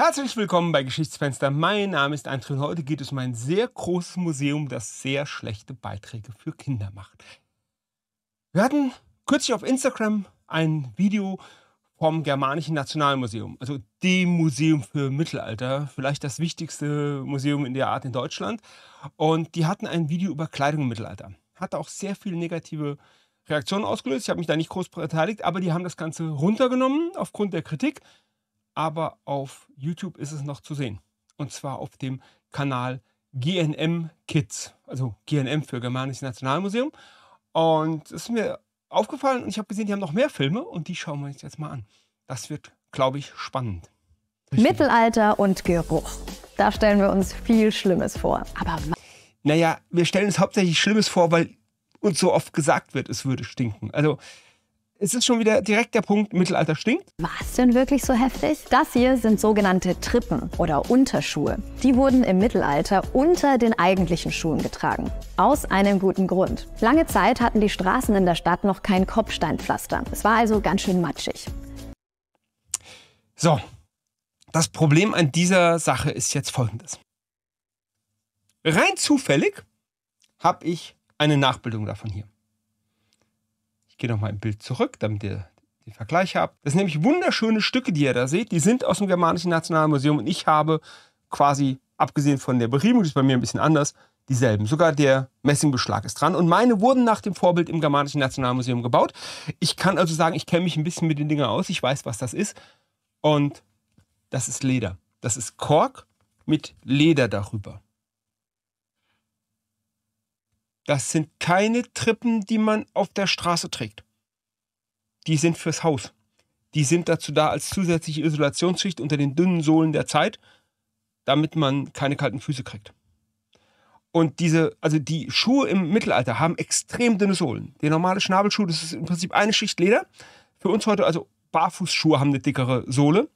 Herzlich willkommen bei Geschichtsfenster. Mein Name ist André und heute geht es um ein sehr großes Museum, das sehr schlechte Beiträge für Kinder macht. Wir hatten kürzlich auf Instagram ein Video vom Germanischen Nationalmuseum, also dem Museum für Mittelalter, vielleicht das wichtigste Museum in der Art in Deutschland. Und die hatten ein Video über Kleidung im Mittelalter. Hatte auch sehr viele negative Reaktionen ausgelöst. Ich habe mich da nicht groß beteiligt, aber die haben das Ganze runtergenommen aufgrund der Kritik aber auf YouTube ist es noch zu sehen. Und zwar auf dem Kanal GNM Kids, also GNM für Germanisches Nationalmuseum. Und es ist mir aufgefallen und ich habe gesehen, die haben noch mehr Filme und die schauen wir uns jetzt mal an. Das wird, glaube ich, spannend. Mittelalter und Geruch. Da stellen wir uns viel Schlimmes vor. Aber naja, wir stellen uns hauptsächlich Schlimmes vor, weil uns so oft gesagt wird, es würde stinken. Also es ist schon wieder direkt der Punkt, Mittelalter stinkt. War es denn wirklich so heftig? Das hier sind sogenannte Trippen oder Unterschuhe. Die wurden im Mittelalter unter den eigentlichen Schuhen getragen. Aus einem guten Grund. Lange Zeit hatten die Straßen in der Stadt noch kein Kopfsteinpflaster. Es war also ganz schön matschig. So, das Problem an dieser Sache ist jetzt folgendes. Rein zufällig habe ich eine Nachbildung davon hier. Ich gehe nochmal im Bild zurück, damit ihr den Vergleich habt. Das sind nämlich wunderschöne Stücke, die ihr da seht. Die sind aus dem Germanischen Nationalmuseum und ich habe quasi, abgesehen von der Beriebung, die ist bei mir ein bisschen anders, dieselben. Sogar der Messingbeschlag ist dran. Und meine wurden nach dem Vorbild im Germanischen Nationalmuseum gebaut. Ich kann also sagen, ich kenne mich ein bisschen mit den Dingen aus. Ich weiß, was das ist. Und das ist Leder. Das ist Kork mit Leder darüber. Das sind keine Trippen, die man auf der Straße trägt. Die sind fürs Haus. Die sind dazu da als zusätzliche Isolationsschicht unter den dünnen Sohlen der Zeit, damit man keine kalten Füße kriegt. Und diese, also die Schuhe im Mittelalter haben extrem dünne Sohlen. Der normale Schnabelschuh, das ist im Prinzip eine Schicht Leder. Für uns heute, also Barfußschuhe haben eine dickere Sohle.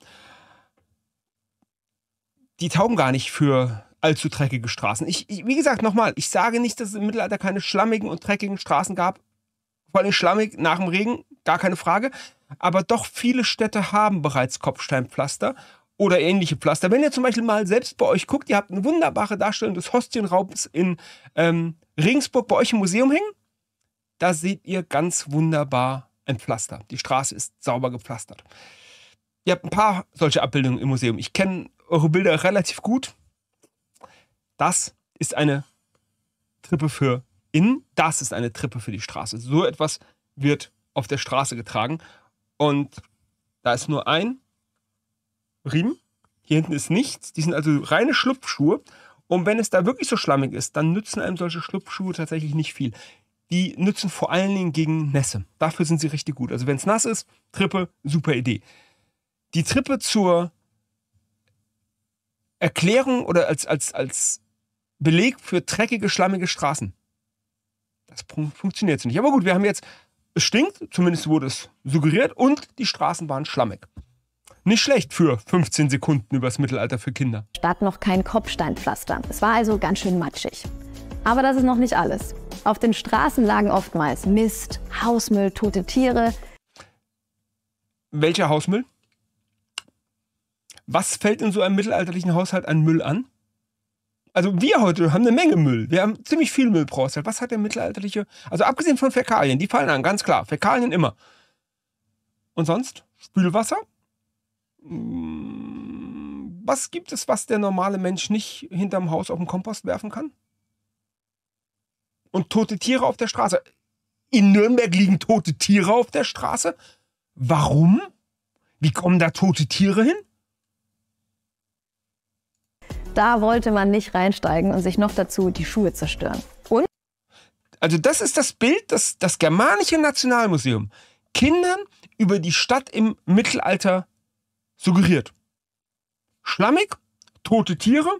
Die taugen gar nicht für allzu dreckige Straßen. Ich, ich wie gesagt, nochmal, ich sage nicht, dass es im Mittelalter keine schlammigen und dreckigen Straßen gab. Vor allem schlammig nach dem Regen, gar keine Frage. Aber doch viele Städte haben bereits Kopfsteinpflaster oder ähnliche Pflaster. Wenn ihr zum Beispiel mal selbst bei euch guckt, ihr habt eine wunderbare Darstellung des Hostienraubens in ähm, Regensburg bei euch im Museum hängen. Da seht ihr ganz wunderbar ein Pflaster. Die Straße ist sauber gepflastert. Ihr habt ein paar solche Abbildungen im Museum. Ich kenne eure Bilder relativ gut. Das ist eine Trippe für innen, das ist eine Trippe für die Straße. So etwas wird auf der Straße getragen. Und da ist nur ein Riemen. Hier hinten ist nichts. Die sind also reine Schlupfschuhe. Und wenn es da wirklich so schlammig ist, dann nützen einem solche Schlupfschuhe tatsächlich nicht viel. Die nützen vor allen Dingen gegen Nässe. Dafür sind sie richtig gut. Also wenn es nass ist, Trippe, super Idee. Die Trippe zur Erklärung oder als, als, als Beleg für dreckige, schlammige Straßen. Das funktioniert so nicht. Aber gut, wir haben jetzt, es stinkt, zumindest wurde es suggeriert, und die Straßen waren schlammig. Nicht schlecht für 15 Sekunden übers Mittelalter für Kinder. Statt noch kein Kopfsteinpflaster. Es war also ganz schön matschig. Aber das ist noch nicht alles. Auf den Straßen lagen oftmals Mist, Hausmüll, tote Tiere. Welcher Hausmüll? Was fällt in so einem mittelalterlichen Haushalt an Müll an? Also wir heute haben eine Menge Müll. Wir haben ziemlich viel Müll produziert. Was hat der mittelalterliche? Also abgesehen von Fäkalien, die fallen an, ganz klar. Fäkalien immer. Und sonst? Spülwasser? Mm, was gibt es, was der normale Mensch nicht hinterm Haus auf den Kompost werfen kann? Und tote Tiere auf der Straße. In Nürnberg liegen tote Tiere auf der Straße. Warum? Wie kommen da tote Tiere hin? Da wollte man nicht reinsteigen und sich noch dazu die Schuhe zerstören. Und? Also das ist das Bild, das das Germanische Nationalmuseum Kindern über die Stadt im Mittelalter suggeriert. Schlammig, tote Tiere,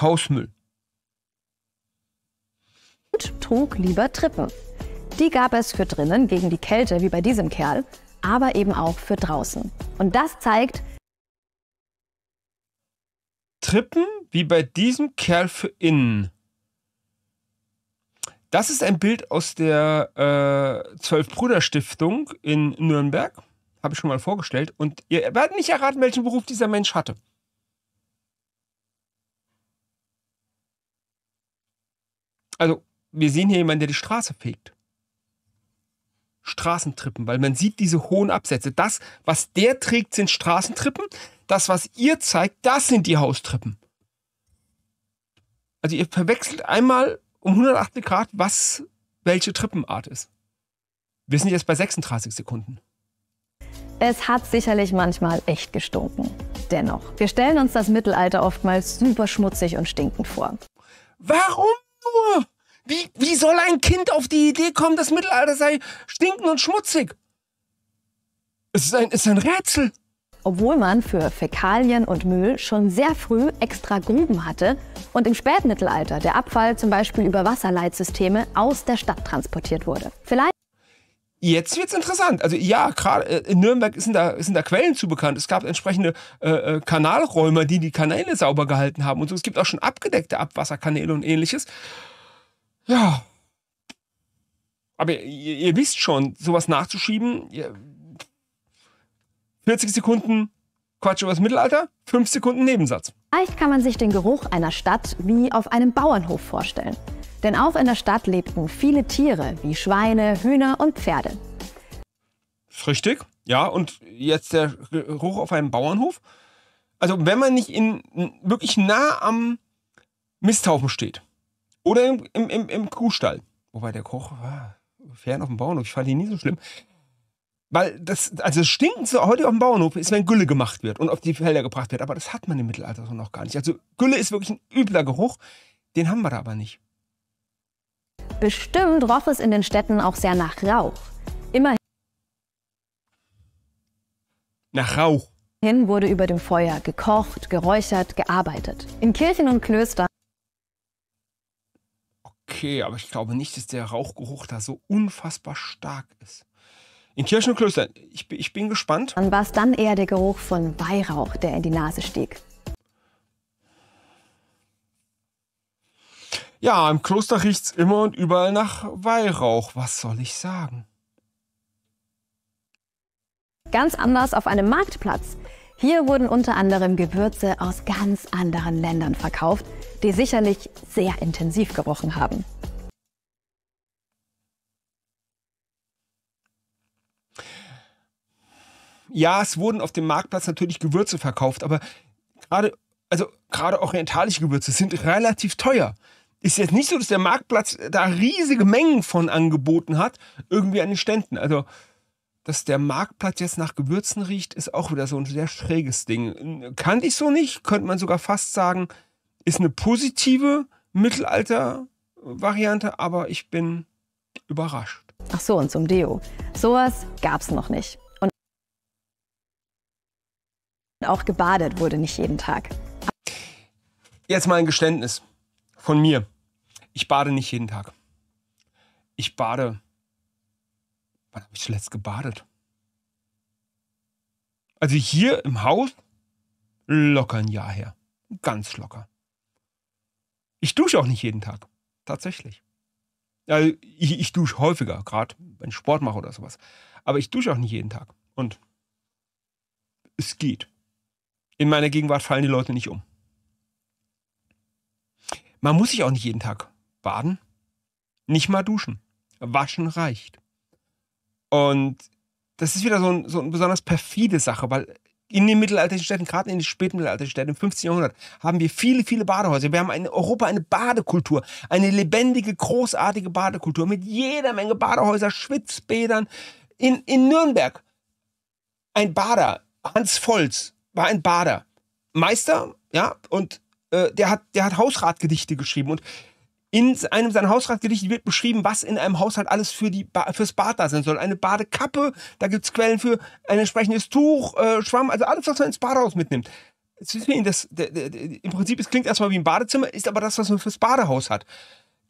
Hausmüll. Und trug lieber Trippen. Die gab es für drinnen gegen die Kälte, wie bei diesem Kerl, aber eben auch für draußen. Und das zeigt, Trippen wie bei diesem Kerl für innen. Das ist ein Bild aus der äh, Zwölf-Brüder-Stiftung in Nürnberg. Habe ich schon mal vorgestellt. Und ihr werdet nicht erraten, welchen Beruf dieser Mensch hatte. Also, wir sehen hier jemanden, der die Straße fegt. Straßentrippen, weil man sieht diese hohen Absätze. Das, was der trägt, sind Straßentrippen. Das, was ihr zeigt, das sind die Haustreppen. Also ihr verwechselt einmal um 180 Grad, was welche Treppenart ist. Wir sind jetzt bei 36 Sekunden. Es hat sicherlich manchmal echt gestunken. Dennoch, wir stellen uns das Mittelalter oftmals super schmutzig und stinkend vor. Warum nur? Wie, wie soll ein Kind auf die Idee kommen, das Mittelalter sei stinkend und schmutzig? Es ist ein, es ist ein Rätsel obwohl man für Fäkalien und Müll schon sehr früh extra Gruben hatte und im Spätmittelalter der Abfall zum Beispiel über Wasserleitsysteme aus der Stadt transportiert wurde. Vielleicht Jetzt wird es interessant. Also ja, gerade äh, in Nürnberg sind da, sind da Quellen zu bekannt. Es gab entsprechende äh, äh, Kanalräume, die die Kanäle sauber gehalten haben. Und so. es gibt auch schon abgedeckte Abwasserkanäle und ähnliches. Ja. Aber ihr, ihr wisst schon, sowas nachzuschieben, 40 Sekunden Quatsch über das Mittelalter, 5 Sekunden Nebensatz. Leicht kann man sich den Geruch einer Stadt wie auf einem Bauernhof vorstellen. Denn auch in der Stadt lebten viele Tiere wie Schweine, Hühner und Pferde. richtig, ja. Und jetzt der Geruch auf einem Bauernhof. Also wenn man nicht in, wirklich nah am Misthaufen steht oder im, im, im, im Kuhstall, wobei der Koch war fern auf dem Bauernhof, ich fand ihn nie so schlimm. Weil das, also das Stinken heute auf dem Bauernhof ist, wenn Gülle gemacht wird und auf die Felder gebracht wird. Aber das hat man im Mittelalter so noch gar nicht. Also Gülle ist wirklich ein übler Geruch, den haben wir da aber nicht. Bestimmt roch es in den Städten auch sehr nach Rauch. Immerhin. Nach Rauch. Hin wurde über dem Feuer gekocht, geräuchert, gearbeitet. In Kirchen und Klöstern. Okay, aber ich glaube nicht, dass der Rauchgeruch da so unfassbar stark ist in Kirchen Kirchenklöstern. Ich, ich bin gespannt. Dann war es dann eher der Geruch von Weihrauch, der in die Nase stieg. Ja, im Kloster riecht es immer und überall nach Weihrauch. Was soll ich sagen? Ganz anders auf einem Marktplatz. Hier wurden unter anderem Gewürze aus ganz anderen Ländern verkauft, die sicherlich sehr intensiv gerochen haben. ja, es wurden auf dem Marktplatz natürlich Gewürze verkauft, aber gerade, also gerade orientalische Gewürze sind relativ teuer. Ist jetzt nicht so, dass der Marktplatz da riesige Mengen von angeboten hat, irgendwie an den Ständen. Also, dass der Marktplatz jetzt nach Gewürzen riecht, ist auch wieder so ein sehr schräges Ding. Kannte ich so nicht, könnte man sogar fast sagen, ist eine positive Mittelalter-Variante, aber ich bin überrascht. Ach so, und zum Deo. Sowas gab's noch nicht. Auch gebadet wurde nicht jeden Tag. Jetzt mal ein Geständnis von mir. Ich bade nicht jeden Tag. Ich bade. Wann habe ich zuletzt gebadet? Also hier im Haus locker ein Jahr her. Ganz locker. Ich dusche auch nicht jeden Tag. Tatsächlich. Also ich, ich dusche häufiger, gerade wenn ich Sport mache oder sowas. Aber ich dusche auch nicht jeden Tag. Und es geht in meiner Gegenwart fallen die Leute nicht um. Man muss sich auch nicht jeden Tag baden, nicht mal duschen. Waschen reicht. Und das ist wieder so, ein, so eine besonders perfide Sache, weil in den mittelalterlichen Städten, gerade in den spätmittelalterlichen Städten im 15. Jahrhundert, haben wir viele, viele Badehäuser. Wir haben in Europa eine Badekultur, eine lebendige, großartige Badekultur mit jeder Menge Badehäuser, Schwitzbädern. In, in Nürnberg ein Bader, Hans Volz, war ein Bader. Meister, ja, und äh, der, hat, der hat Hausratgedichte geschrieben. Und in einem seiner Hausratgedichte wird beschrieben, was in einem Haushalt alles für die ba fürs Bad da sein soll. Eine Badekappe, da gibt es Quellen für ein entsprechendes Tuch, äh, Schwamm, also alles, was man ins Badehaus mitnimmt. Das, das, das, das, Im Prinzip, es klingt erstmal wie ein Badezimmer, ist aber das, was man fürs Badehaus hat.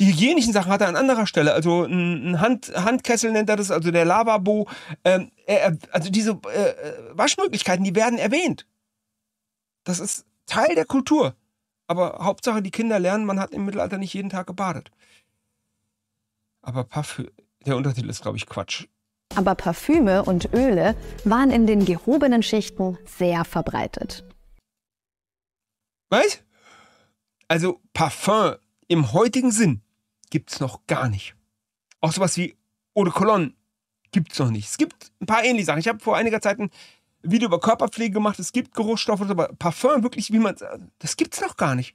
Die hygienischen Sachen hat er an anderer Stelle. Also ein, ein Hand, Handkessel nennt er das, also der Lavabo. Ähm, er, also diese äh, äh, Waschmöglichkeiten, die werden erwähnt. Das ist Teil der Kultur. Aber Hauptsache, die Kinder lernen, man hat im Mittelalter nicht jeden Tag gebadet. Aber Parfüm, der Untertitel ist, glaube ich, Quatsch. Aber Parfüme und Öle waren in den gehobenen Schichten sehr verbreitet. Was? Also Parfum im heutigen Sinn gibt es noch gar nicht. Auch sowas wie Eau de Cologne gibt es noch nicht. Es gibt ein paar ähnliche Sachen. Ich habe vor einiger Zeit ein Video über Körperpflege gemacht, es gibt Geruchsstoffe, aber Parfum wirklich, wie man, das gibt's noch gar nicht.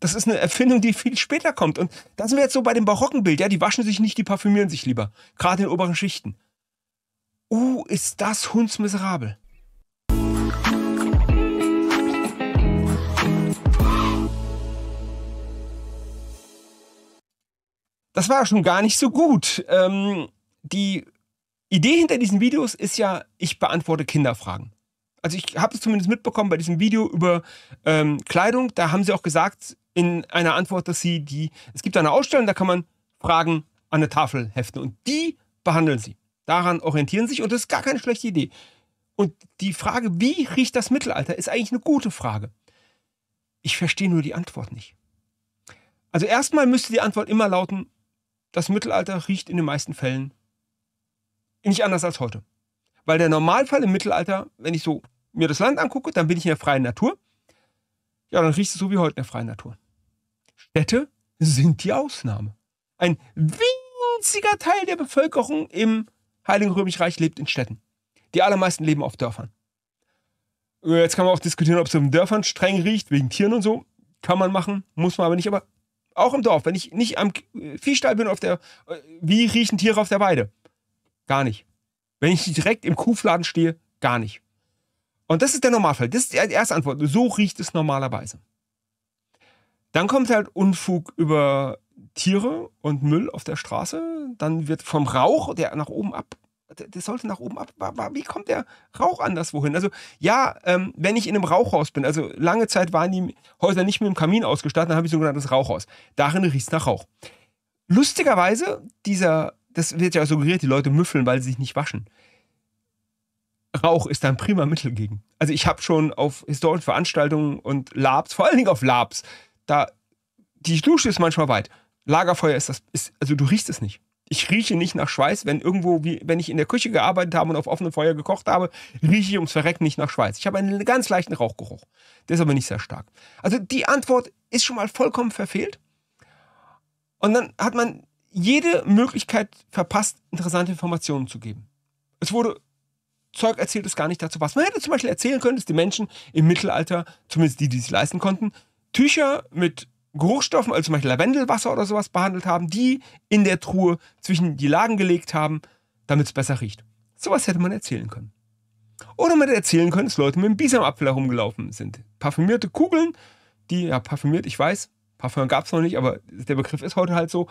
Das ist eine Erfindung, die viel später kommt. Und da sind wir jetzt so bei dem barocken Bild, ja, die waschen sich nicht, die parfümieren sich lieber. Gerade in oberen Schichten. Uh, ist das hundsmiserabel. Das war schon gar nicht so gut. Ähm, die Idee hinter diesen Videos ist ja, ich beantworte Kinderfragen. Also ich habe es zumindest mitbekommen bei diesem Video über ähm, Kleidung. Da haben sie auch gesagt in einer Antwort, dass sie die, es gibt eine Ausstellung, da kann man Fragen an eine Tafel heften und die behandeln sie. Daran orientieren sie sich und das ist gar keine schlechte Idee. Und die Frage, wie riecht das Mittelalter, ist eigentlich eine gute Frage. Ich verstehe nur die Antwort nicht. Also erstmal müsste die Antwort immer lauten, das Mittelalter riecht in den meisten Fällen nicht anders als heute. Weil der Normalfall im Mittelalter, wenn ich so mir das Land angucke, dann bin ich in der freien Natur. Ja, dann riecht es so wie heute in der freien Natur. Städte sind die Ausnahme. Ein winziger Teil der Bevölkerung im Heiligen Römischen Reich lebt in Städten. Die allermeisten leben auf Dörfern. Jetzt kann man auch diskutieren, ob es in Dörfern streng riecht, wegen Tieren und so. Kann man machen, muss man aber nicht. Aber auch im Dorf, wenn ich nicht am Viehstall bin, auf der, äh, wie riechen Tiere auf der Weide? Gar nicht. Wenn ich direkt im Kuhfladen stehe, gar nicht. Und das ist der Normalfall. Das ist die erste Antwort. So riecht es normalerweise. Dann kommt halt Unfug über Tiere und Müll auf der Straße. Dann wird vom Rauch, der nach oben ab, der sollte nach oben ab. Wie kommt der Rauch anderswo hin? Also ja, ähm, wenn ich in einem Rauchhaus bin, also lange Zeit waren die Häuser nicht mit dem Kamin ausgestattet, dann habe ich sogenanntes Rauchhaus. Darin riecht es nach Rauch. Lustigerweise, dieser das wird ja suggeriert, die Leute müffeln, weil sie sich nicht waschen. Rauch ist ein prima Mittel gegen. Also ich habe schon auf historischen Veranstaltungen und Labs, vor allen Dingen auf Labs, da die Dusche ist manchmal weit. Lagerfeuer ist das, ist, also du riechst es nicht. Ich rieche nicht nach Schweiß, wenn irgendwo, wie, wenn ich in der Küche gearbeitet habe und auf offenem Feuer gekocht habe, rieche ich ums Verrecken nicht nach Schweiß. Ich habe einen ganz leichten Rauchgeruch. Der ist aber nicht sehr stark. Also die Antwort ist schon mal vollkommen verfehlt. Und dann hat man jede Möglichkeit verpasst, interessante Informationen zu geben. Es wurde Zeug erzählt, das gar nicht dazu passt. Man hätte zum Beispiel erzählen können, dass die Menschen im Mittelalter, zumindest die, die es leisten konnten, Tücher mit Geruchstoffen, also zum Beispiel Lavendelwasser oder sowas, behandelt haben, die in der Truhe zwischen die Lagen gelegt haben, damit es besser riecht. Sowas hätte man erzählen können. Oder man hätte erzählen können, dass Leute mit einem Bisamapfel herumgelaufen sind. Parfümierte Kugeln, die, ja, parfümiert, ich weiß, Parfüm gab es noch nicht, aber der Begriff ist heute halt so,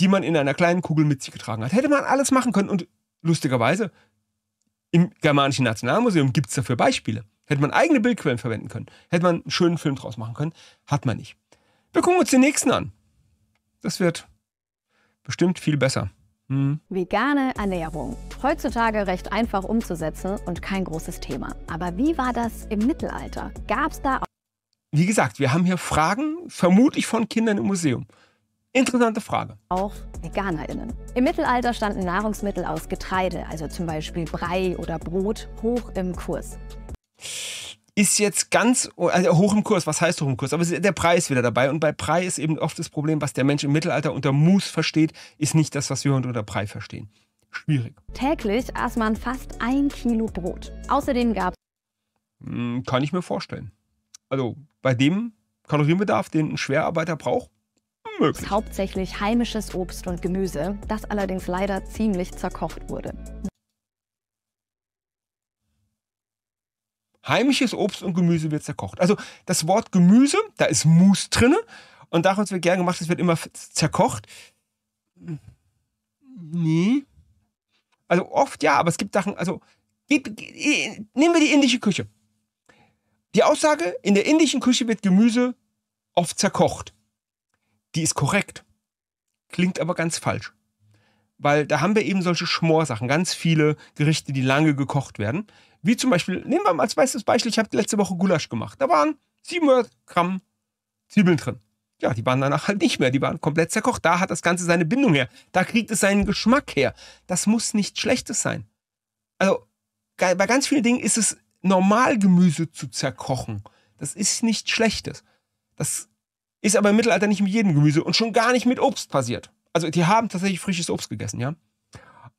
die man in einer kleinen Kugel mit sich getragen hat. Hätte man alles machen können und lustigerweise im Germanischen Nationalmuseum gibt es dafür Beispiele. Hätte man eigene Bildquellen verwenden können, hätte man einen schönen Film draus machen können, hat man nicht. Wir gucken uns den nächsten an. Das wird bestimmt viel besser. Hm. Vegane Ernährung. Heutzutage recht einfach umzusetzen und kein großes Thema. Aber wie war das im Mittelalter? Gab es da. auch. Wie gesagt, wir haben hier Fragen, vermutlich von Kindern im Museum. Interessante Frage. Auch VeganerInnen. Im Mittelalter standen Nahrungsmittel aus Getreide, also zum Beispiel Brei oder Brot, hoch im Kurs. Ist jetzt ganz also hoch im Kurs, was heißt hoch im Kurs? Aber der Brei ist wieder dabei. Und bei Brei ist eben oft das Problem, was der Mensch im Mittelalter unter Mus versteht, ist nicht das, was wir heute unter Brei verstehen. Schwierig. Täglich aß man fast ein Kilo Brot. Außerdem gab es. Hm, kann ich mir vorstellen. Also bei dem Kalorienbedarf, den ein Schwerarbeiter braucht, unmöglich. Hauptsächlich heimisches Obst und Gemüse, das allerdings leider ziemlich zerkocht wurde. Heimisches Obst und Gemüse wird zerkocht. Also das Wort Gemüse, da ist Mousse drin und daraus wird gern gemacht, es wird immer zerkocht. Nee. Also oft ja, aber es gibt Sachen, also nehmen wir die indische Küche. Die Aussage, in der indischen Küche wird Gemüse oft zerkocht die ist korrekt, klingt aber ganz falsch. Weil da haben wir eben solche Schmorsachen, ganz viele Gerichte, die lange gekocht werden. Wie zum Beispiel, nehmen wir mal als bestes Beispiel, ich habe letzte Woche Gulasch gemacht. Da waren 700 Gramm Zwiebeln drin. Ja, die waren danach halt nicht mehr, die waren komplett zerkocht. Da hat das Ganze seine Bindung her. Da kriegt es seinen Geschmack her. Das muss nichts Schlechtes sein. Also bei ganz vielen Dingen ist es normal, Gemüse zu zerkochen. Das ist nichts Schlechtes. Das ist aber im Mittelalter nicht mit jedem Gemüse und schon gar nicht mit Obst passiert. Also die haben tatsächlich frisches Obst gegessen, ja.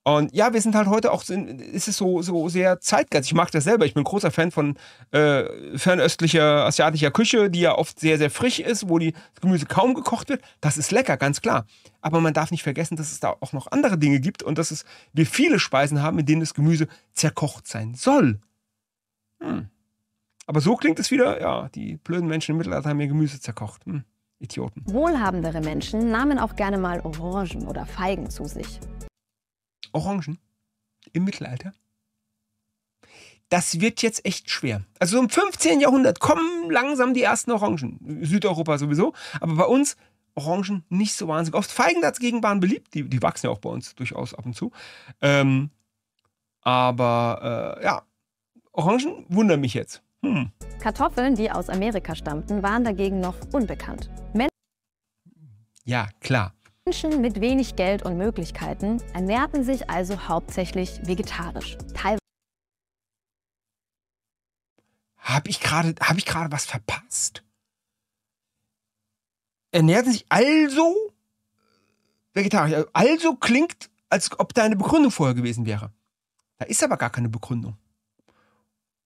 Und ja, wir sind halt heute auch, ist es so, so sehr zeitgeistig. Ich mag das selber. Ich bin großer Fan von äh, fernöstlicher asiatischer Küche, die ja oft sehr, sehr frisch ist, wo die, das Gemüse kaum gekocht wird. Das ist lecker, ganz klar. Aber man darf nicht vergessen, dass es da auch noch andere Dinge gibt und dass es, wir viele Speisen haben, in denen das Gemüse zerkocht sein soll. Hm. Aber so klingt es wieder, ja, die blöden Menschen im Mittelalter haben ihr Gemüse zerkocht. Hm. Idioten. Wohlhabendere Menschen nahmen auch gerne mal Orangen oder Feigen zu sich. Orangen? Im Mittelalter? Das wird jetzt echt schwer. Also im 15. Jahrhundert kommen langsam die ersten Orangen. Südeuropa sowieso. Aber bei uns Orangen nicht so wahnsinnig oft. Feigen dagegen waren beliebt. Die, die wachsen ja auch bei uns durchaus ab und zu. Ähm, aber äh, ja, Orangen wundern mich jetzt. Hm. Kartoffeln, die aus Amerika stammten, waren dagegen noch unbekannt. Men ja, klar. Menschen mit wenig Geld und Möglichkeiten ernährten sich also hauptsächlich vegetarisch. Teilweise habe ich gerade hab was verpasst? Ernährten sich also vegetarisch. Also klingt, als ob da eine Begründung vorher gewesen wäre. Da ist aber gar keine Begründung.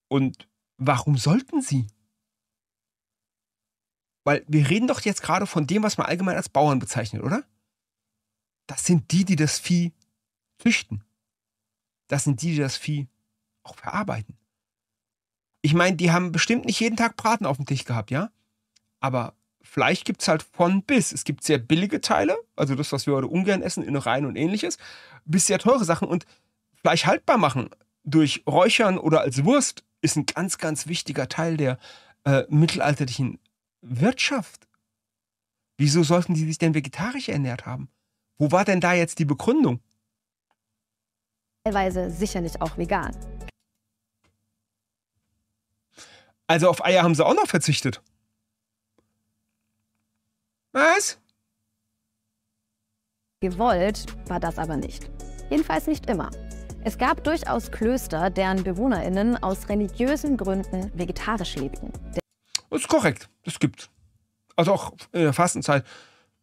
Und warum sollten sie? Weil wir reden doch jetzt gerade von dem, was man allgemein als Bauern bezeichnet, oder? Das sind die, die das Vieh züchten. Das sind die, die das Vieh auch verarbeiten. Ich meine, die haben bestimmt nicht jeden Tag Braten auf dem Tisch gehabt, ja? Aber Fleisch gibt es halt von bis. Es gibt sehr billige Teile, also das, was wir heute ungern essen, Innereien und ähnliches, bis sehr teure Sachen und Fleisch haltbar machen durch Räuchern oder als Wurst ist ein ganz, ganz wichtiger Teil der äh, mittelalterlichen Wirtschaft. Wieso sollten die sich denn vegetarisch ernährt haben? Wo war denn da jetzt die Begründung? Teilweise sicherlich auch vegan. Also auf Eier haben sie auch noch verzichtet. Was? Gewollt war das aber nicht. Jedenfalls nicht immer. Es gab durchaus Klöster, deren BewohnerInnen aus religiösen Gründen vegetarisch lebten. Das ist korrekt, das gibt's. Also auch in der äh, Fastenzeit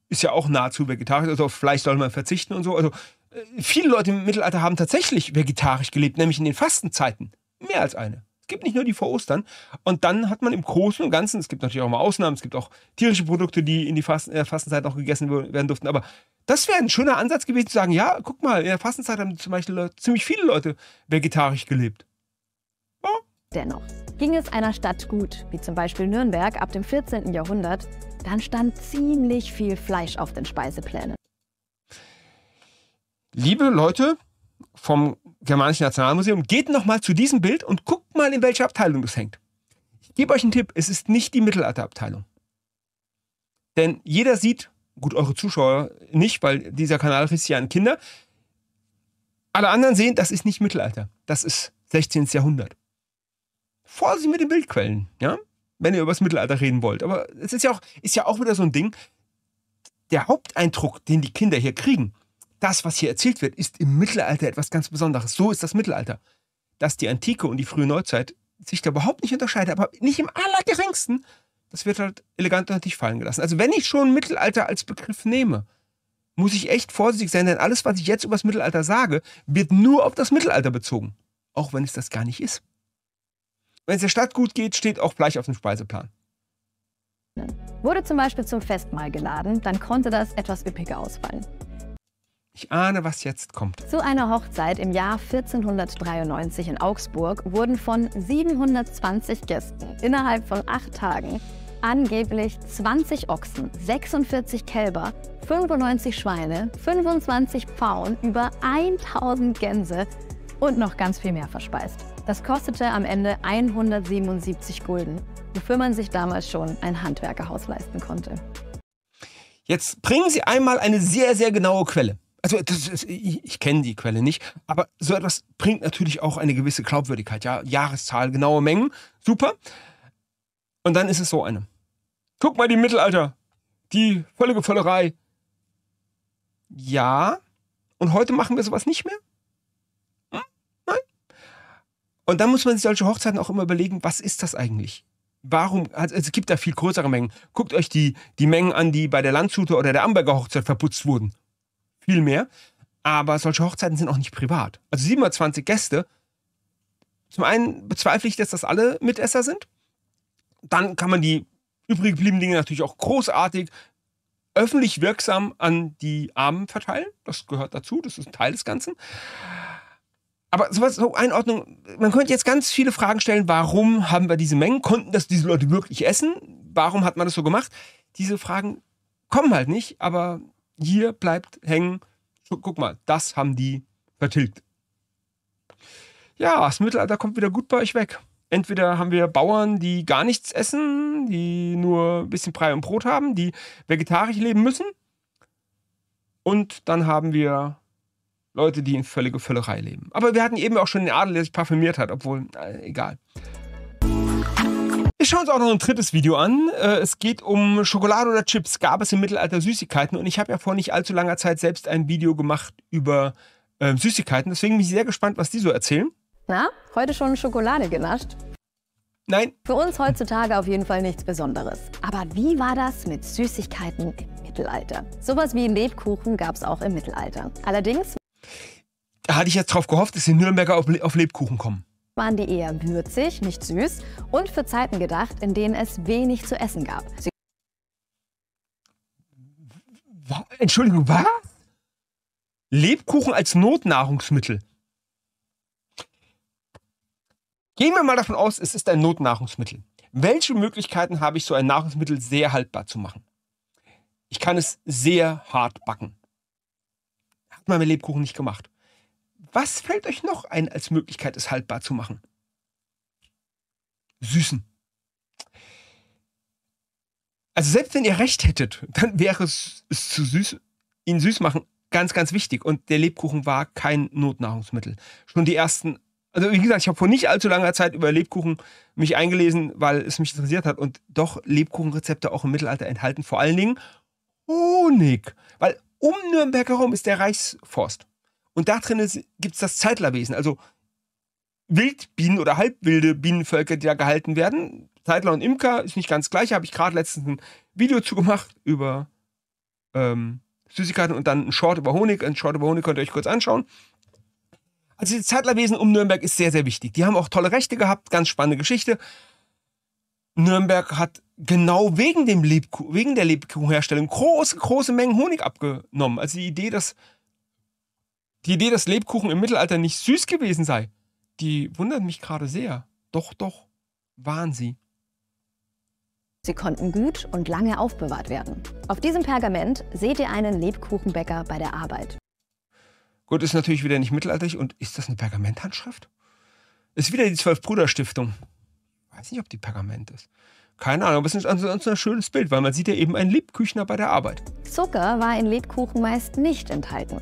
ist ja auch nahezu vegetarisch, also auf Fleisch soll man verzichten und so. Also äh, viele Leute im Mittelalter haben tatsächlich vegetarisch gelebt, nämlich in den Fastenzeiten. Mehr als eine. Es gibt nicht nur die vor Ostern. Und dann hat man im Großen und Ganzen, es gibt natürlich auch mal Ausnahmen, es gibt auch tierische Produkte, die in die Fasten, äh, Fastenzeit auch gegessen werden durften, aber das wäre ein schöner Ansatz gewesen zu sagen, ja, guck mal, in der Fastenzeit haben zum Beispiel ziemlich viele Leute vegetarisch gelebt. Ja. Dennoch, ging es einer Stadt gut, wie zum Beispiel Nürnberg ab dem 14. Jahrhundert, dann stand ziemlich viel Fleisch auf den Speiseplänen. Liebe Leute vom Germanischen Nationalmuseum, geht nochmal zu diesem Bild und guckt mal, in welcher Abteilung das hängt. Ich gebe euch einen Tipp, es ist nicht die Mittelalterabteilung. Denn jeder sieht, Gut, eure Zuschauer nicht, weil dieser Kanal richtet ja an Kinder. Alle anderen sehen, das ist nicht Mittelalter. Das ist 16. Jahrhundert. Vorsicht mit den Bildquellen, ja? Wenn ihr über das Mittelalter reden wollt. Aber es ist ja auch, ist ja auch wieder so ein Ding. Der Haupteindruck, den die Kinder hier kriegen, das, was hier erzählt wird, ist im Mittelalter etwas ganz Besonderes. So ist das Mittelalter. Dass die Antike und die frühe Neuzeit sich da überhaupt nicht unterscheiden, aber nicht im allergeringsten, das wird halt elegant natürlich fallen gelassen. Also wenn ich schon Mittelalter als Begriff nehme, muss ich echt vorsichtig sein, denn alles, was ich jetzt über das Mittelalter sage, wird nur auf das Mittelalter bezogen. Auch wenn es das gar nicht ist. Wenn es der Stadt gut geht, steht auch Fleisch auf dem Speiseplan. Wurde zum Beispiel zum Festmahl geladen, dann konnte das etwas üppiger ausfallen. Ich ahne, was jetzt kommt. Zu einer Hochzeit im Jahr 1493 in Augsburg wurden von 720 Gästen innerhalb von acht Tagen angeblich 20 Ochsen, 46 Kälber, 95 Schweine, 25 Pfauen, über 1000 Gänse und noch ganz viel mehr verspeist. Das kostete am Ende 177 Gulden, wofür man sich damals schon ein Handwerkerhaus leisten konnte. Jetzt bringen Sie einmal eine sehr, sehr genaue Quelle. Also ist, ich kenne die Quelle nicht, aber so etwas bringt natürlich auch eine gewisse Glaubwürdigkeit. Ja, Jahreszahl, genaue Mengen, super. Und dann ist es so eine. Guck mal die Mittelalter. Die völlige Völlerei. Ja. Und heute machen wir sowas nicht mehr? Hm? Nein. Und dann muss man sich solche Hochzeiten auch immer überlegen, was ist das eigentlich? Warum? Also es gibt da viel größere Mengen. Guckt euch die, die Mengen an, die bei der Landshuter oder der Amberger Hochzeit verputzt wurden. Viel mehr. Aber solche Hochzeiten sind auch nicht privat. Also 720 Gäste. Zum einen bezweifle ich, dass das alle Mitesser sind. Dann kann man die übrig gebliebenen Dinge natürlich auch großartig öffentlich wirksam an die Armen verteilen. Das gehört dazu, das ist ein Teil des Ganzen. Aber sowas, so Einordnung, man könnte jetzt ganz viele Fragen stellen, warum haben wir diese Mengen? Konnten das diese Leute wirklich essen? Warum hat man das so gemacht? Diese Fragen kommen halt nicht, aber hier bleibt hängen, guck mal, das haben die vertilgt. Ja, das Mittelalter kommt wieder gut bei euch weg. Entweder haben wir Bauern, die gar nichts essen, die nur ein bisschen Brei und Brot haben, die vegetarisch leben müssen. Und dann haben wir Leute, die in völlige Völlerei leben. Aber wir hatten eben auch schon den Adel, der sich parfümiert hat, obwohl, äh, egal. Wir schauen uns auch noch ein drittes Video an. Äh, es geht um Schokolade oder Chips. Gab es im Mittelalter Süßigkeiten? Und ich habe ja vor nicht allzu langer Zeit selbst ein Video gemacht über äh, Süßigkeiten. Deswegen bin ich sehr gespannt, was die so erzählen. Na, heute schon Schokolade genascht? Nein. Für uns heutzutage auf jeden Fall nichts Besonderes. Aber wie war das mit Süßigkeiten im Mittelalter? Sowas wie Lebkuchen gab es auch im Mittelalter. Allerdings Da hatte ich jetzt drauf gehofft, dass die Nürnberger auf, auf Lebkuchen kommen waren die eher würzig, nicht süß und für Zeiten gedacht, in denen es wenig zu essen gab. Sie Entschuldigung, was? Lebkuchen als Notnahrungsmittel? Gehen wir mal davon aus, es ist ein Notnahrungsmittel. Welche Möglichkeiten habe ich, so ein Nahrungsmittel sehr haltbar zu machen? Ich kann es sehr hart backen. Hat man mit Lebkuchen nicht gemacht. Was fällt euch noch ein als Möglichkeit, es haltbar zu machen? Süßen. Also selbst wenn ihr recht hättet, dann wäre es, es zu süß, ihn süß machen ganz, ganz wichtig. Und der Lebkuchen war kein Notnahrungsmittel. Schon die ersten also wie gesagt, ich habe vor nicht allzu langer Zeit über Lebkuchen mich eingelesen, weil es mich interessiert hat und doch Lebkuchenrezepte auch im Mittelalter enthalten, vor allen Dingen Honig. Weil um Nürnberg herum ist der Reichsforst. Und da drin gibt es das Zeitlerwesen, also Wildbienen oder halbwilde Bienenvölker, die da gehalten werden. Zeitler und Imker ist nicht ganz gleich, habe ich gerade letztens ein Video zu gemacht über ähm, Süßigkeiten und dann ein Short über Honig. Ein Short über Honig könnt ihr euch kurz anschauen. Also das Zeitlerwesen um Nürnberg ist sehr, sehr wichtig. Die haben auch tolle Rechte gehabt, ganz spannende Geschichte. Nürnberg hat genau wegen, dem Lebkuh, wegen der Lebkuchenherstellung große, große Mengen Honig abgenommen. Also die Idee, dass die Idee, dass Lebkuchen im Mittelalter nicht süß gewesen sei, die wundert mich gerade sehr. Doch, doch, waren sie. Sie konnten gut und lange aufbewahrt werden. Auf diesem Pergament seht ihr einen Lebkuchenbäcker bei der Arbeit. Gut, ist natürlich wieder nicht mittelalterlich. Und ist das eine Pergamenthandschrift? Ist wieder die zwölf bruder stiftung Weiß nicht, ob die Pergament ist. Keine Ahnung, aber es ist ansonsten ein schönes Bild, weil man sieht ja eben einen Lebkuchner bei der Arbeit. Zucker war in Lebkuchen meist nicht enthalten.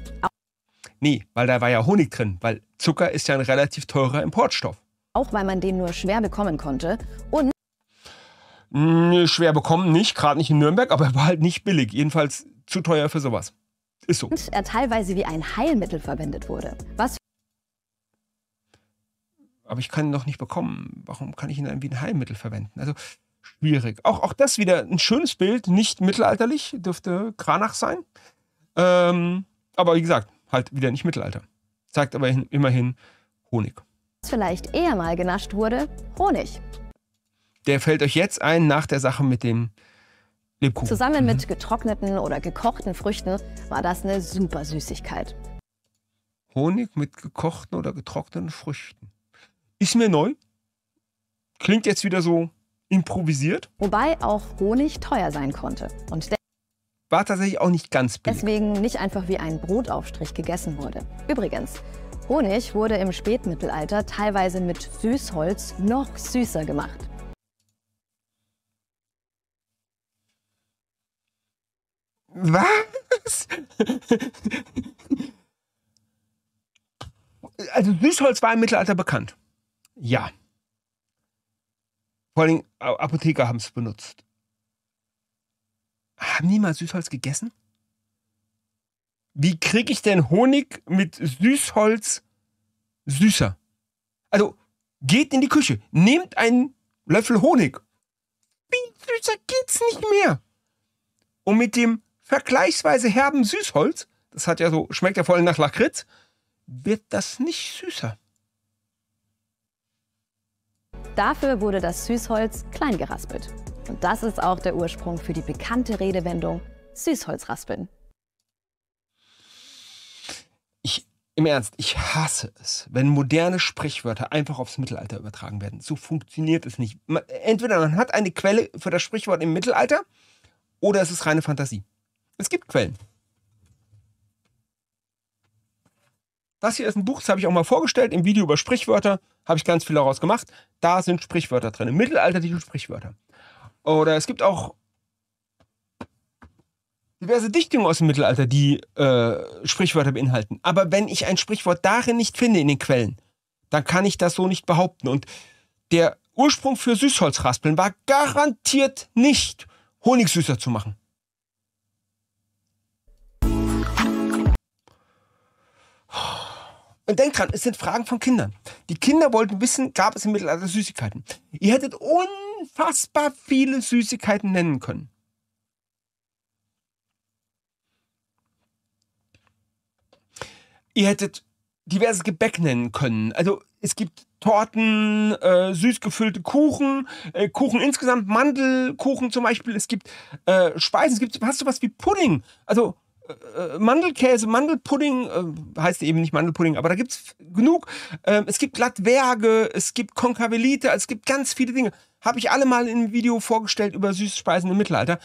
Nee, weil da war ja Honig drin, weil Zucker ist ja ein relativ teurer Importstoff. Auch weil man den nur schwer bekommen konnte und schwer bekommen nicht, gerade nicht in Nürnberg, aber er war halt nicht billig. Jedenfalls zu teuer für sowas. Ist so. Und er äh, teilweise wie ein Heilmittel verwendet wurde. Was aber ich kann ihn noch nicht bekommen. Warum kann ich ihn dann wie ein Heilmittel verwenden? Also schwierig. Auch, auch das wieder ein schönes Bild, nicht mittelalterlich, dürfte Kranach sein. Ähm, aber wie gesagt, halt wieder nicht Mittelalter. Zeigt aber immerhin Honig. Was vielleicht eher mal genascht wurde, Honig. Der fällt euch jetzt ein nach der Sache mit dem Lebkuchen. Zusammen mit mhm. getrockneten oder gekochten Früchten war das eine super Süßigkeit. Honig mit gekochten oder getrockneten Früchten. Ist mir neu. Klingt jetzt wieder so improvisiert. Wobei auch Honig teuer sein konnte. Und war tatsächlich auch nicht ganz billig. Deswegen nicht einfach wie ein Brotaufstrich gegessen wurde. Übrigens, Honig wurde im Spätmittelalter teilweise mit Süßholz noch süßer gemacht. Was? also Süßholz war im Mittelalter bekannt. Ja. Vor allem äh, Apotheker haben es benutzt. Haben die mal Süßholz gegessen? Wie kriege ich denn Honig mit Süßholz süßer? Also geht in die Küche, nehmt einen Löffel Honig. Wie süßer geht's nicht mehr. Und mit dem vergleichsweise herben Süßholz, das hat ja so, schmeckt ja voll nach Lakritz, wird das nicht süßer. Dafür wurde das Süßholz klein geraspelt. Und das ist auch der Ursprung für die bekannte Redewendung Süßholz raspeln. Ich, im Ernst, ich hasse es, wenn moderne Sprichwörter einfach aufs Mittelalter übertragen werden. So funktioniert es nicht. entweder man hat eine Quelle für das Sprichwort im Mittelalter oder es ist reine Fantasie. Es gibt Quellen. Das hier ist ein Buch, das habe ich auch mal vorgestellt im Video über Sprichwörter. Habe ich ganz viel daraus gemacht. Da sind Sprichwörter drin, mittelalterliche Sprichwörter. Oder es gibt auch diverse Dichtungen aus dem Mittelalter, die äh, Sprichwörter beinhalten. Aber wenn ich ein Sprichwort darin nicht finde in den Quellen, dann kann ich das so nicht behaupten. Und der Ursprung für Süßholzraspeln war garantiert nicht, Honigsüßer zu machen. Und denkt dran, es sind Fragen von Kindern. Die Kinder wollten wissen, gab es im Mittelalter Süßigkeiten? Ihr hättet unfassbar viele Süßigkeiten nennen können. Ihr hättet diverses Gebäck nennen können. Also es gibt Torten, äh, süß gefüllte Kuchen, äh, Kuchen insgesamt, Mandelkuchen zum Beispiel. Es gibt äh, Speisen, es gibt, hast du was wie Pudding? Also äh, Mandelkäse, Mandelpudding, äh, heißt eben nicht Mandelpudding, aber da gibt es genug. Ähm, es gibt Glattwerge, es gibt Konkavelite, also es gibt ganz viele Dinge. Habe ich alle mal in einem Video vorgestellt über Süßspeisen im Mittelalter.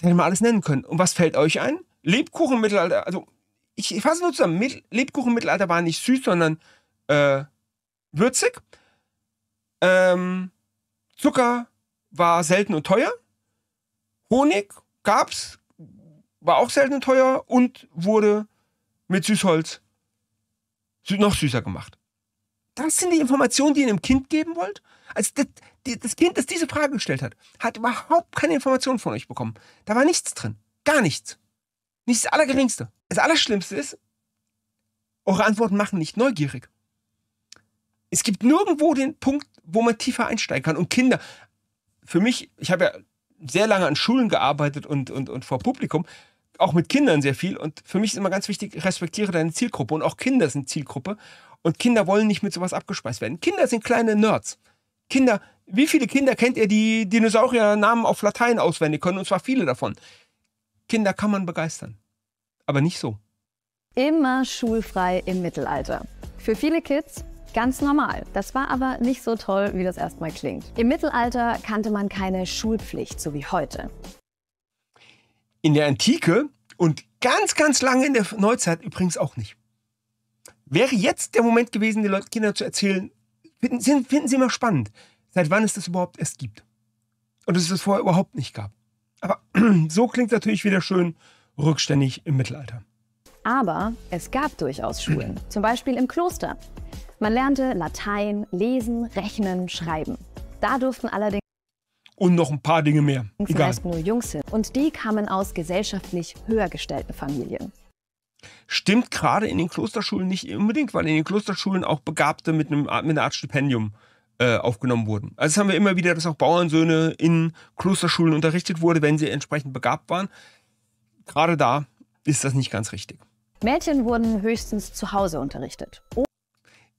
Hätte man alles nennen können. Und was fällt euch ein? Lebkuchen im Mittelalter, also ich, fasse nur zusammen, Lebkuchen im Mittelalter war nicht süß, sondern äh, würzig. Ähm, Zucker war selten und teuer. Honig gab es, war auch selten teuer und wurde mit Süßholz noch süßer gemacht. Das sind die Informationen, die ihr einem Kind geben wollt? Also das, das Kind, das diese Frage gestellt hat, hat überhaupt keine Informationen von euch bekommen. Da war nichts drin. Gar nichts. Nichts das Allergeringste. Das Allerschlimmste ist, eure Antworten machen nicht neugierig. Es gibt nirgendwo den Punkt, wo man tiefer einsteigen kann. Und Kinder, für mich, ich habe ja sehr lange an Schulen gearbeitet und, und, und vor Publikum, auch mit Kindern sehr viel. Und für mich ist immer ganz wichtig, respektiere deine Zielgruppe. Und auch Kinder sind Zielgruppe. Und Kinder wollen nicht mit sowas abgespeist werden. Kinder sind kleine Nerds. Kinder, wie viele Kinder kennt ihr, die Dinosauriernamen auf Latein auswendig können? Und zwar viele davon. Kinder kann man begeistern. Aber nicht so. Immer schulfrei im Mittelalter. Für viele Kids ganz normal. Das war aber nicht so toll, wie das erstmal klingt. Im Mittelalter kannte man keine Schulpflicht, so wie heute. In der Antike und ganz, ganz lange in der Neuzeit übrigens auch nicht. Wäre jetzt der Moment gewesen, den Leuten Kindern zu erzählen, finden, finden sie mal spannend, seit wann es das überhaupt erst gibt. Und dass es das vorher überhaupt nicht gab. Aber so klingt natürlich wieder schön rückständig im Mittelalter. Aber es gab durchaus Schulen, zum Beispiel im Kloster. Man lernte Latein, Lesen, Rechnen, Schreiben. Da durften allerdings und noch ein paar Dinge mehr. Egal. nur Jungs sind. Und die kamen aus gesellschaftlich höher gestellten Familien. Stimmt gerade in den Klosterschulen nicht unbedingt, weil in den Klosterschulen auch Begabte mit, einem, mit einer Art Stipendium äh, aufgenommen wurden. Also das haben wir immer wieder, dass auch Bauernsöhne in Klosterschulen unterrichtet wurden, wenn sie entsprechend begabt waren. Gerade da ist das nicht ganz richtig. Mädchen wurden höchstens zu Hause unterrichtet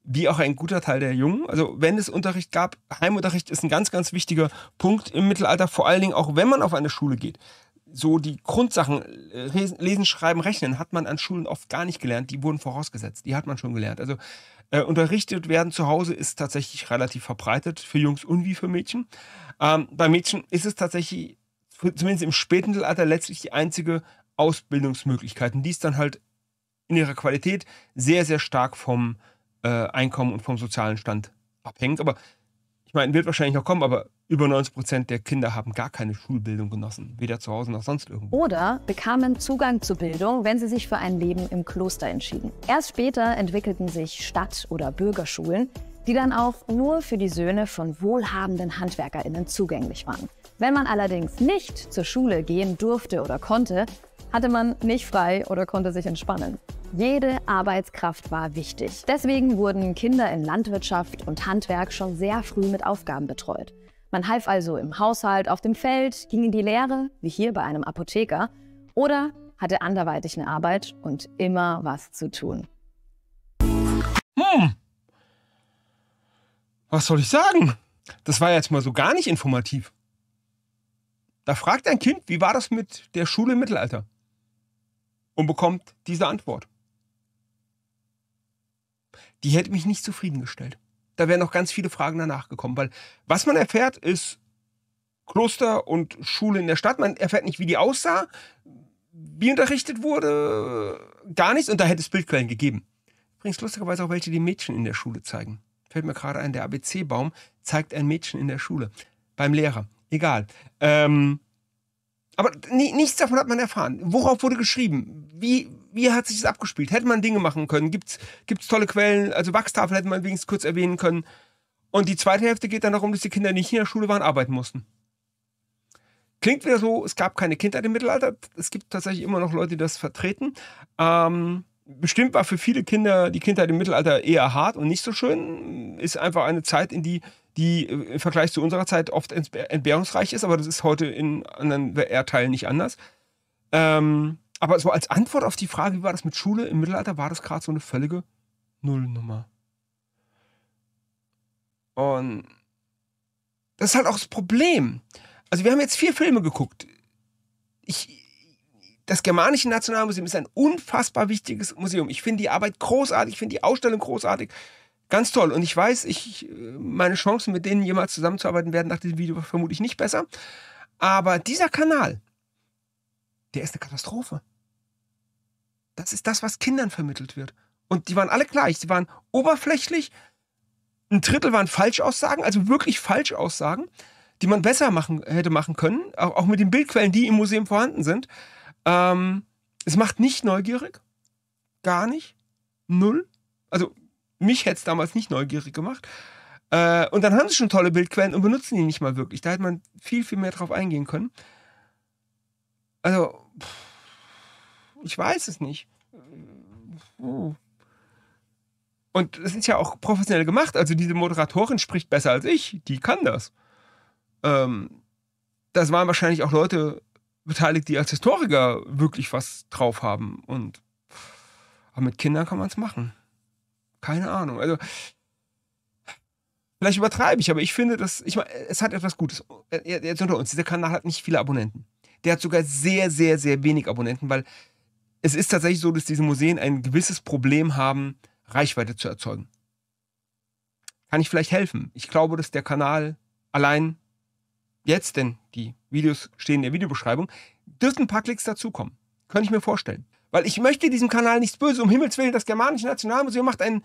wie auch ein guter Teil der Jungen. Also wenn es Unterricht gab, Heimunterricht ist ein ganz, ganz wichtiger Punkt im Mittelalter, vor allen Dingen auch wenn man auf eine Schule geht. So die Grundsachen, äh, lesen, schreiben, rechnen, hat man an Schulen oft gar nicht gelernt, die wurden vorausgesetzt, die hat man schon gelernt. Also äh, unterrichtet werden zu Hause ist tatsächlich relativ verbreitet, für Jungs und wie für Mädchen. Ähm, bei Mädchen ist es tatsächlich, zumindest im Spätmittelalter letztlich die einzige Ausbildungsmöglichkeit, die ist dann halt in ihrer Qualität sehr, sehr stark vom äh, äh, Einkommen und vom sozialen Stand abhängt. Aber ich meine, wird wahrscheinlich noch kommen, aber über 90 Prozent der Kinder haben gar keine Schulbildung genossen, weder zu Hause noch sonst irgendwo. Oder bekamen Zugang zu Bildung, wenn sie sich für ein Leben im Kloster entschieden. Erst später entwickelten sich Stadt- oder Bürgerschulen, die dann auch nur für die Söhne von wohlhabenden HandwerkerInnen zugänglich waren. Wenn man allerdings nicht zur Schule gehen durfte oder konnte, hatte man nicht frei oder konnte sich entspannen. Jede Arbeitskraft war wichtig. Deswegen wurden Kinder in Landwirtschaft und Handwerk schon sehr früh mit Aufgaben betreut. Man half also im Haushalt, auf dem Feld, ging in die Lehre, wie hier bei einem Apotheker, oder hatte anderweitig eine Arbeit und immer was zu tun. Hm. Was soll ich sagen? Das war jetzt mal so gar nicht informativ. Da fragt ein Kind, wie war das mit der Schule im Mittelalter? Und bekommt diese Antwort die hätte mich nicht zufriedengestellt. Da wären noch ganz viele Fragen danach gekommen, weil was man erfährt, ist Kloster und Schule in der Stadt. Man erfährt nicht, wie die aussah, wie unterrichtet wurde, gar nichts. Und da hätte es Bildquellen gegeben. Übrigens lustigerweise auch welche, die Mädchen in der Schule zeigen. Fällt mir gerade ein, der ABC-Baum zeigt ein Mädchen in der Schule. Beim Lehrer. Egal. Ähm, aber nichts davon hat man erfahren. Worauf wurde geschrieben? Wie, wie hat sich das abgespielt? Hätte man Dinge machen können? Gibt es tolle Quellen? Also Wachstafel hätte man wenigstens kurz erwähnen können. Und die zweite Hälfte geht dann darum, dass die Kinder nicht in der Schule waren, arbeiten mussten. Klingt wieder so, es gab keine Kindheit im Mittelalter. Es gibt tatsächlich immer noch Leute, die das vertreten. Ähm, bestimmt war für viele Kinder die Kindheit im Mittelalter eher hart und nicht so schön. Ist einfach eine Zeit, in die die äh, im Vergleich zu unserer Zeit oft entbehrungsreich ist, aber das ist heute in anderen VR-Teilen nicht anders. Ähm, aber so als Antwort auf die Frage, wie war das mit Schule im Mittelalter, war das gerade so eine völlige Nullnummer. Und das ist halt auch das Problem. Also wir haben jetzt vier Filme geguckt. Ich, das Germanische Nationalmuseum ist ein unfassbar wichtiges Museum. Ich finde die Arbeit großartig, ich finde die Ausstellung großartig. Ganz toll. Und ich weiß, ich, meine Chancen, mit denen jemals zusammenzuarbeiten werden, nach diesem Video vermutlich nicht besser. Aber dieser Kanal, der ist eine Katastrophe. Das ist das, was Kindern vermittelt wird. Und die waren alle gleich. Die waren oberflächlich. Ein Drittel waren Falschaussagen, also wirklich Falschaussagen, die man besser machen, hätte machen können. Auch, auch mit den Bildquellen, die im Museum vorhanden sind. Ähm, es macht nicht neugierig. Gar nicht. Null. Also mich hätte es damals nicht neugierig gemacht. Äh, und dann haben sie schon tolle Bildquellen und benutzen die nicht mal wirklich. Da hätte man viel, viel mehr drauf eingehen können. Also, ich weiß es nicht. Und es ist ja auch professionell gemacht. Also, diese Moderatorin spricht besser als ich. Die kann das. Ähm, das waren wahrscheinlich auch Leute beteiligt, die als Historiker wirklich was drauf haben. Und aber mit Kindern kann man es machen. Keine Ahnung. Also, vielleicht übertreibe ich, aber ich finde, dass, ich meine, es hat etwas Gutes. Äh, jetzt unter uns, dieser Kanal hat nicht viele Abonnenten. Der hat sogar sehr, sehr, sehr wenig Abonnenten, weil es ist tatsächlich so, dass diese Museen ein gewisses Problem haben, Reichweite zu erzeugen. Kann ich vielleicht helfen? Ich glaube, dass der Kanal allein jetzt, denn die Videos stehen in der Videobeschreibung, dürften ein paar Klicks dazukommen. Könnte ich mir vorstellen. Weil ich möchte diesem Kanal nichts Böses. Um Himmels Willen, das Germanische Nationalmuseum macht einen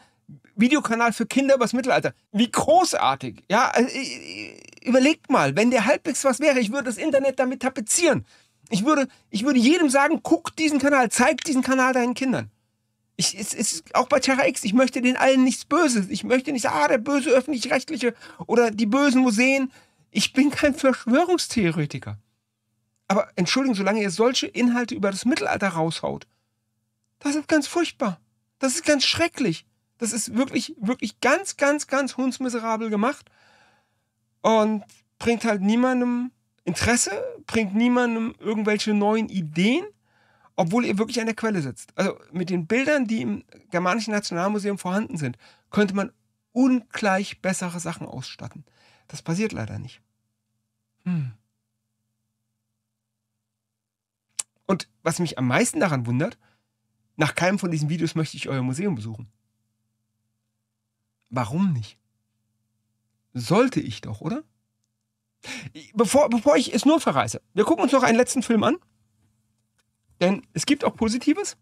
Videokanal für Kinder übers Mittelalter. Wie großartig. Ja, also, überlegt mal, wenn der halbwegs was wäre, ich würde das Internet damit tapezieren. Ich würde, ich würde jedem sagen, guck diesen Kanal, zeig diesen Kanal deinen Kindern. Ich, es ist auch bei Terra X, ich möchte den allen nichts Böses. Ich möchte nicht, ah, der böse öffentlich-rechtliche oder die bösen Museen. Ich bin kein Verschwörungstheoretiker. Aber entschuldigen, solange ihr solche Inhalte über das Mittelalter raushaut, das ist ganz furchtbar. Das ist ganz schrecklich. Das ist wirklich, wirklich ganz, ganz, ganz hundsmiserabel gemacht und bringt halt niemandem Interesse, bringt niemandem irgendwelche neuen Ideen, obwohl ihr wirklich an der Quelle sitzt. Also mit den Bildern, die im Germanischen Nationalmuseum vorhanden sind, könnte man ungleich bessere Sachen ausstatten. Das passiert leider nicht. Hm. Und was mich am meisten daran wundert, nach keinem von diesen Videos möchte ich euer Museum besuchen. Warum nicht? Sollte ich doch, oder? Bevor, bevor ich es nur verreise, wir gucken uns noch einen letzten Film an. Denn es gibt auch Positives.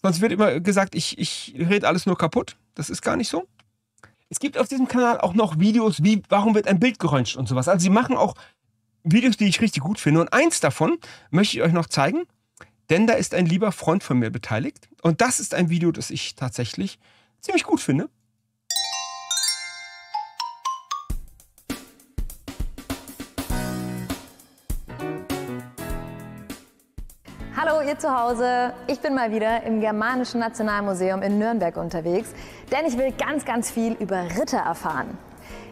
Sonst wird immer gesagt, ich, ich rede alles nur kaputt. Das ist gar nicht so. Es gibt auf diesem Kanal auch noch Videos, wie warum wird ein Bild geräuscht und sowas. Also sie machen auch Videos, die ich richtig gut finde. Und eins davon möchte ich euch noch zeigen, denn da ist ein lieber Freund von mir beteiligt. Und das ist ein Video, das ich tatsächlich ziemlich gut finde. Hallo ihr zu Hause. Ich bin mal wieder im Germanischen Nationalmuseum in Nürnberg unterwegs, denn ich will ganz, ganz viel über Ritter erfahren.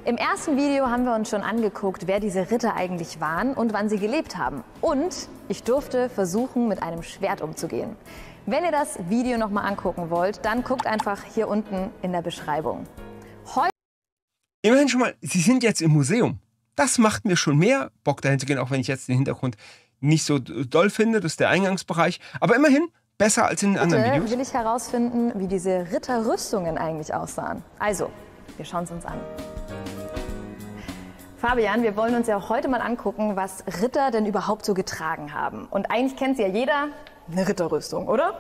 Im ersten Video haben wir uns schon angeguckt, wer diese Ritter eigentlich waren und wann sie gelebt haben. Und ich durfte versuchen, mit einem Schwert umzugehen. Wenn ihr das Video nochmal angucken wollt, dann guckt einfach hier unten in der Beschreibung. Immerhin schon mal, Sie sind jetzt im Museum. Das macht mir schon mehr Bock dahin zu gehen, auch wenn ich jetzt den Hintergrund nicht so doll finde. Das ist der Eingangsbereich. Aber immerhin besser als in den anderen Videos. will ich herausfinden, wie diese Ritterrüstungen eigentlich aussahen. Also, wir schauen es uns an. Fabian, wir wollen uns ja heute mal angucken, was Ritter denn überhaupt so getragen haben. Und eigentlich kennt sie ja jeder eine Ritterrüstung, oder?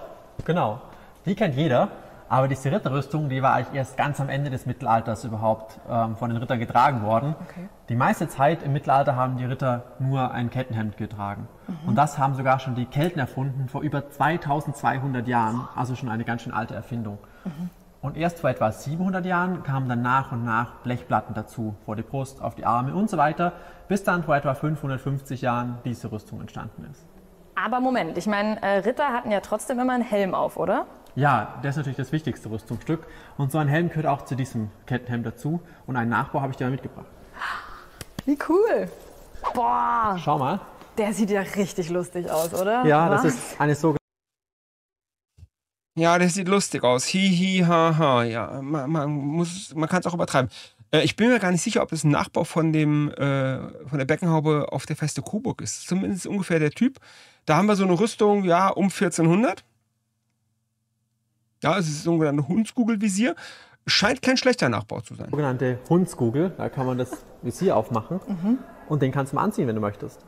Genau, die kennt jeder. Aber diese Ritterrüstung, die war eigentlich erst ganz am Ende des Mittelalters überhaupt ähm, von den Rittern getragen worden. Okay. Die meiste Zeit im Mittelalter haben die Ritter nur ein Kettenhemd getragen. Mhm. Und das haben sogar schon die Kelten erfunden vor über 2200 Jahren, also schon eine ganz schön alte Erfindung. Mhm. Und erst vor etwa 700 Jahren kamen dann nach und nach Blechplatten dazu, vor die Brust, auf die Arme und so weiter, bis dann vor etwa 550 Jahren diese Rüstung entstanden ist. Aber Moment, ich meine, äh, Ritter hatten ja trotzdem immer einen Helm auf, oder? Ja, das ist natürlich das wichtigste Rüstungsstück. Und so ein Helm gehört auch zu diesem Kettenhelm dazu. Und einen Nachbau habe ich dir mal mitgebracht. Wie cool! Boah! Schau mal. Der sieht ja richtig lustig aus, oder? Ja, Was? das ist eine sogenannte. Ja, der sieht lustig aus. Hihi, ha, ha. Ja, man, man man kann es auch übertreiben. Äh, ich bin mir gar nicht sicher, ob es ein Nachbau von dem, äh, von der Beckenhaube auf der Feste Coburg ist. Zumindest ungefähr der Typ. Da haben wir so eine Rüstung, ja, um 1400. Ja, es ist das sogenannte Hundskugelvisier. Scheint kein schlechter Nachbau zu sein. Sogenannte Hundskugel, da kann man das Visier aufmachen mhm. und den kannst du mal anziehen, wenn du möchtest.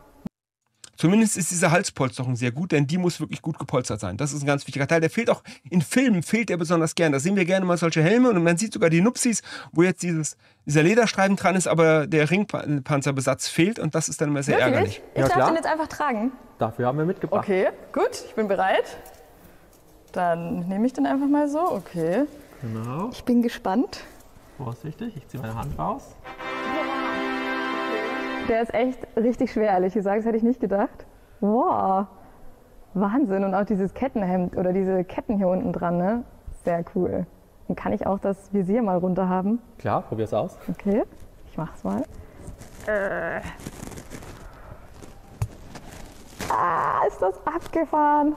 Zumindest ist diese Halspolsterung sehr gut, denn die muss wirklich gut gepolstert sein. Das ist ein ganz wichtiger Teil. Der fehlt auch in Filmen, fehlt der besonders gern. Da sehen wir gerne mal solche Helme und man sieht sogar die Nupsis, wo jetzt dieses, dieser Lederstreifen dran ist, aber der Ringpanzerbesatz fehlt und das ist dann immer sehr wirklich? ärgerlich. Ich ja, darf klar. den jetzt einfach tragen. Dafür haben wir mitgebracht. Okay, gut, ich bin bereit. Dann nehme ich den einfach mal so, okay. Genau. Ich bin gespannt. Vorsichtig, ich ziehe meine Hand raus. Der ist echt richtig schwer, ehrlich gesagt. Das hätte ich nicht gedacht. Wow, Wahnsinn. Und auch dieses Kettenhemd oder diese Ketten hier unten dran, ne? Sehr cool. Dann kann ich auch das Visier mal runter haben. Klar, probier's aus. Okay, ich mach's mal. Äh. Ah, ist das abgefahren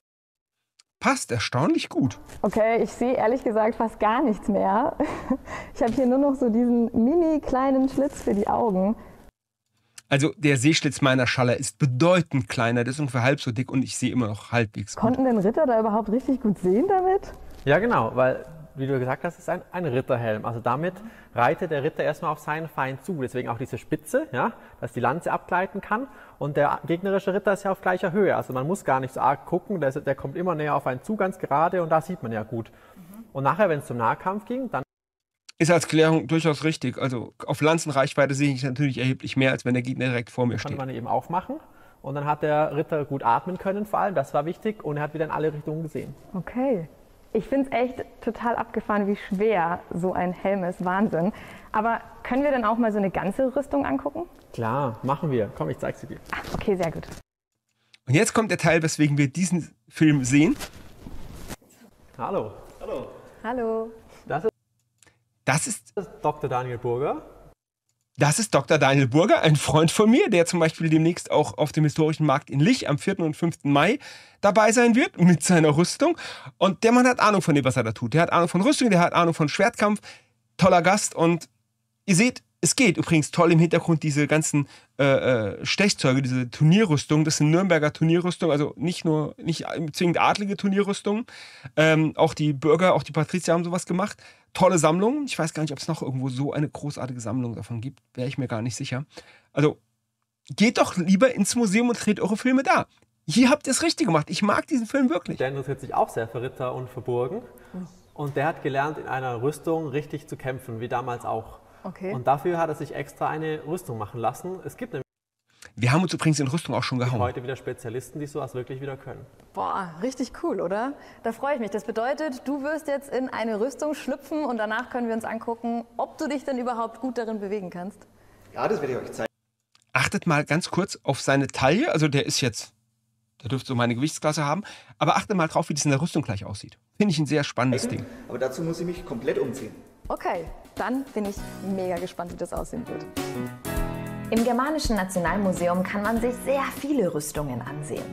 passt erstaunlich gut. Okay, ich sehe ehrlich gesagt fast gar nichts mehr. Ich habe hier nur noch so diesen mini kleinen Schlitz für die Augen. Also der Sehschlitz meiner Schaller ist bedeutend kleiner, der ist ungefähr halb so dick und ich sehe immer noch halbwegs. Gut. Konnten denn Ritter da überhaupt richtig gut sehen damit? Ja, genau, weil wie du gesagt hast, ist ein, ein Ritterhelm. Also damit reitet der Ritter erstmal auf seinen Feind zu. Deswegen auch diese Spitze, ja, dass die Lanze abgleiten kann und der gegnerische Ritter ist ja auf gleicher Höhe. Also man muss gar nicht so arg gucken, der, der kommt immer näher auf einen zu, ganz gerade und da sieht man ja gut. Mhm. Und nachher, wenn es zum Nahkampf ging, dann. Ist als Klärung durchaus richtig. Also auf Lanzenreichweite sehe ich natürlich erheblich mehr, als wenn der Gegner direkt vor mir steht. Kann man eben aufmachen. Und dann hat der Ritter gut atmen können, vor allem, das war wichtig. Und er hat wieder in alle Richtungen gesehen. Okay. Ich finde es echt total abgefahren, wie schwer so ein Helm ist. Wahnsinn. Aber können wir dann auch mal so eine ganze Rüstung angucken? Klar, machen wir. Komm, ich zeig's dir. Ach, okay, sehr gut. Und jetzt kommt der Teil, weswegen wir diesen Film sehen. Hallo. Hallo. Hallo. Das ist, das ist Dr. Daniel Burger. Das ist Dr. Daniel Burger, ein Freund von mir, der zum Beispiel demnächst auch auf dem historischen Markt in Lich am 4. und 5. Mai dabei sein wird mit seiner Rüstung. Und der Mann hat Ahnung von dem, was er da tut. Der hat Ahnung von Rüstung, der hat Ahnung von Schwertkampf. Toller Gast und ihr seht, es geht übrigens toll im Hintergrund diese ganzen äh, äh, Stechzeuge, diese Turnierrüstung, das sind Nürnberger Turnierrüstung, also nicht nur, nicht zwingend adlige Turnierrüstung. Ähm, auch die Bürger, auch die Patrizier haben sowas gemacht. Tolle Sammlung. Ich weiß gar nicht, ob es noch irgendwo so eine großartige Sammlung davon gibt. Wäre ich mir gar nicht sicher. Also geht doch lieber ins Museum und dreht eure Filme da. Hier habt ihr es richtig gemacht. Ich mag diesen Film wirklich. Der interessiert sich auch sehr für Ritter und Verburgen. Hm. Und der hat gelernt, in einer Rüstung richtig zu kämpfen, wie damals auch. Okay. Und dafür hat er sich extra eine Rüstung machen lassen. Es gibt nämlich wir haben uns übrigens in Rüstung auch schon gehauen. Heute wieder Spezialisten, die sowas wirklich wieder können. Boah, richtig cool, oder? Da freue ich mich. Das bedeutet, du wirst jetzt in eine Rüstung schlüpfen und danach können wir uns angucken, ob du dich denn überhaupt gut darin bewegen kannst. Ja, das werde ich euch zeigen. Achtet mal ganz kurz auf seine Taille. Also der ist jetzt, der dürfte so meine Gewichtsklasse haben. Aber achtet mal drauf, wie das in der Rüstung gleich aussieht. Finde ich ein sehr spannendes Ding. Aber dazu muss ich mich komplett umziehen. Okay, dann bin ich mega gespannt, wie das aussehen wird. Im Germanischen Nationalmuseum kann man sich sehr viele Rüstungen ansehen.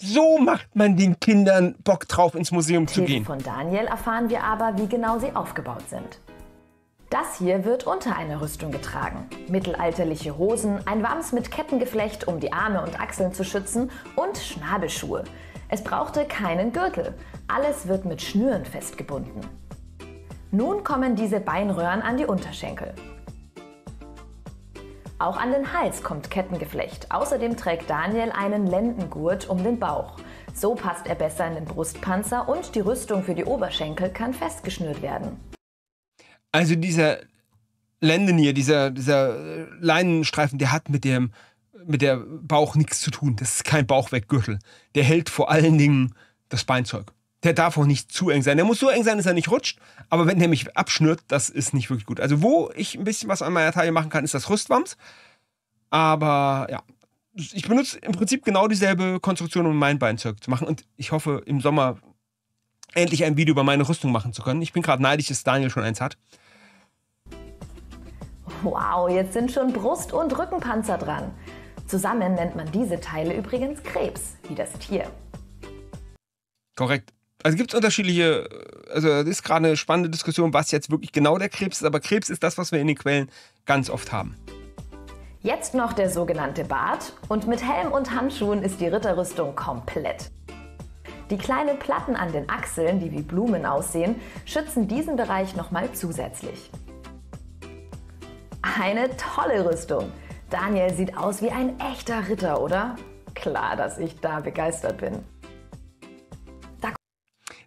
so macht man den Kindern Bock drauf, ins Museum zu gehen. Von Daniel erfahren wir aber, wie genau sie aufgebaut sind. Das hier wird unter einer Rüstung getragen. Mittelalterliche Hosen, ein Wams mit Kettengeflecht, um die Arme und Achseln zu schützen und Schnabelschuhe. Es brauchte keinen Gürtel. Alles wird mit Schnüren festgebunden. Nun kommen diese Beinröhren an die Unterschenkel. Auch an den Hals kommt Kettengeflecht. Außerdem trägt Daniel einen Lendengurt um den Bauch. So passt er besser in den Brustpanzer und die Rüstung für die Oberschenkel kann festgeschnürt werden. Also dieser Lenden hier, dieser, dieser Leinenstreifen, der hat mit dem mit der Bauch nichts zu tun. Das ist kein Bauchweggürtel. Der hält vor allen Dingen das Beinzeug der darf auch nicht zu eng sein. Der muss so eng sein, dass er nicht rutscht. Aber wenn der mich abschnürt, das ist nicht wirklich gut. Also wo ich ein bisschen was an meiner Taille machen kann, ist das Rüstwams. Aber ja, ich benutze im Prinzip genau dieselbe Konstruktion, um mein Beinzeug zu machen. Und ich hoffe, im Sommer endlich ein Video über meine Rüstung machen zu können. Ich bin gerade neidisch, dass Daniel schon eins hat. Wow, jetzt sind schon Brust- und Rückenpanzer dran. Zusammen nennt man diese Teile übrigens Krebs, wie das Tier. Korrekt. Also gibt es unterschiedliche, also das ist gerade eine spannende Diskussion, was jetzt wirklich genau der Krebs ist, aber Krebs ist das, was wir in den Quellen ganz oft haben. Jetzt noch der sogenannte Bart und mit Helm und Handschuhen ist die Ritterrüstung komplett. Die kleinen Platten an den Achseln, die wie Blumen aussehen, schützen diesen Bereich nochmal zusätzlich. Eine tolle Rüstung. Daniel sieht aus wie ein echter Ritter, oder? Klar, dass ich da begeistert bin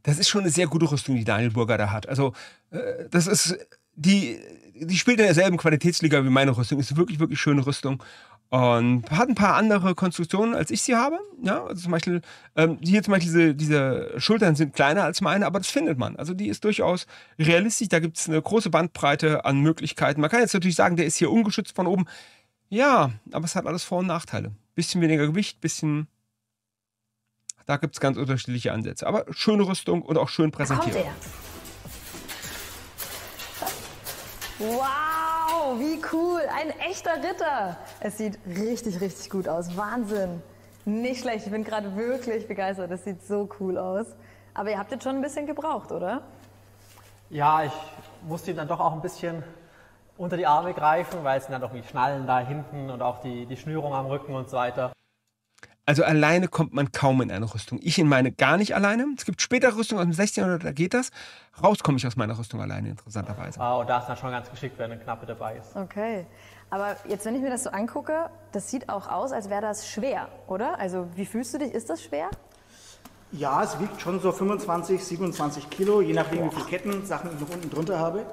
das ist schon eine sehr gute Rüstung, die Daniel Burger da hat. Also, äh, das ist, die, die spielt in derselben Qualitätsliga wie meine Rüstung. Ist eine wirklich, wirklich schöne Rüstung. Und hat ein paar andere Konstruktionen, als ich sie habe. Ja, also zum Beispiel, ähm, hier zum Beispiel diese, diese Schultern sind kleiner als meine, aber das findet man. Also die ist durchaus realistisch. Da gibt es eine große Bandbreite an Möglichkeiten. Man kann jetzt natürlich sagen, der ist hier ungeschützt von oben. Ja, aber es hat alles Vor- und Nachteile. Bisschen weniger Gewicht, bisschen da gibt es ganz unterschiedliche Ansätze. Aber schöne Rüstung und auch schön präsentiert. Wow, wie cool. Ein echter Ritter. Es sieht richtig, richtig gut aus. Wahnsinn. Nicht schlecht. Ich bin gerade wirklich begeistert. Es sieht so cool aus. Aber ihr habt jetzt schon ein bisschen gebraucht, oder? Ja, ich musste ihn dann doch auch ein bisschen unter die Arme greifen, weil es sind dann doch die Schnallen da hinten und auch die, die Schnürung am Rücken und so weiter. Also alleine kommt man kaum in eine Rüstung. Ich in meine gar nicht alleine. Es gibt später Rüstungen aus dem 1600, da geht das. Raus komme ich aus meiner Rüstung alleine, interessanterweise. Wow, da ist dann schon ganz geschickt, wenn eine Knappe dabei ist. Okay. Aber jetzt, wenn ich mir das so angucke, das sieht auch aus, als wäre das schwer, oder? Also wie fühlst du dich? Ist das schwer? Ja, es wiegt schon so 25, 27 Kilo, je nachdem, wie viele Ketten, Sachen ich noch unten drunter habe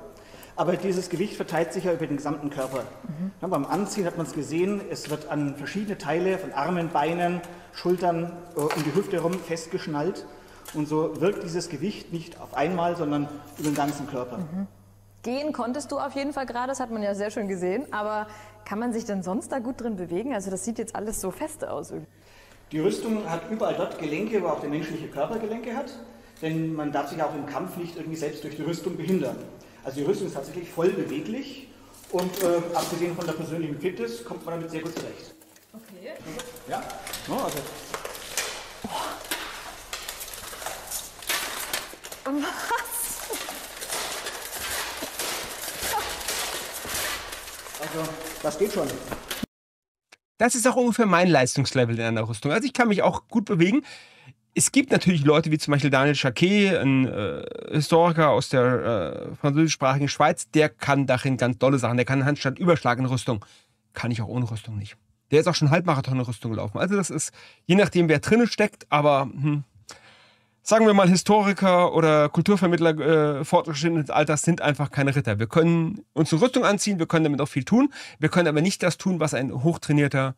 aber dieses Gewicht verteilt sich ja über den gesamten Körper. Mhm. Ja, beim Anziehen hat man es gesehen, es wird an verschiedene Teile von Armen, Beinen, Schultern äh, um die Hüfte herum festgeschnallt. Und so wirkt dieses Gewicht nicht auf einmal, sondern über den ganzen Körper. Mhm. Gehen konntest du auf jeden Fall gerade, das hat man ja sehr schön gesehen, aber kann man sich denn sonst da gut drin bewegen? Also das sieht jetzt alles so fest aus. Die Rüstung hat überall dort Gelenke, wo auch der menschliche Körper Gelenke hat, denn man darf sich auch im Kampf nicht irgendwie selbst durch die Rüstung behindern. Also die Rüstung ist tatsächlich voll beweglich und äh, abgesehen von der persönlichen Fitness kommt man damit sehr gut zurecht. Okay. Ja, no, also. Oh. Was? Also, das geht schon. Das ist auch ungefähr mein Leistungslevel in einer Rüstung. Also ich kann mich auch gut bewegen es gibt natürlich Leute wie zum Beispiel Daniel Jacquet, ein äh, Historiker aus der äh, französischsprachigen Schweiz, der kann darin ganz dolle Sachen. Der kann Handstand Überschlag in Rüstung. Kann ich auch ohne Rüstung nicht. Der ist auch schon Halbmarathon in Rüstung gelaufen. Also das ist, je nachdem, wer drinnen steckt, aber hm, sagen wir mal, Historiker oder Kulturvermittler äh, fortgeschrittenes Alters sind einfach keine Ritter. Wir können uns eine Rüstung anziehen, wir können damit auch viel tun. Wir können aber nicht das tun, was ein hochtrainierter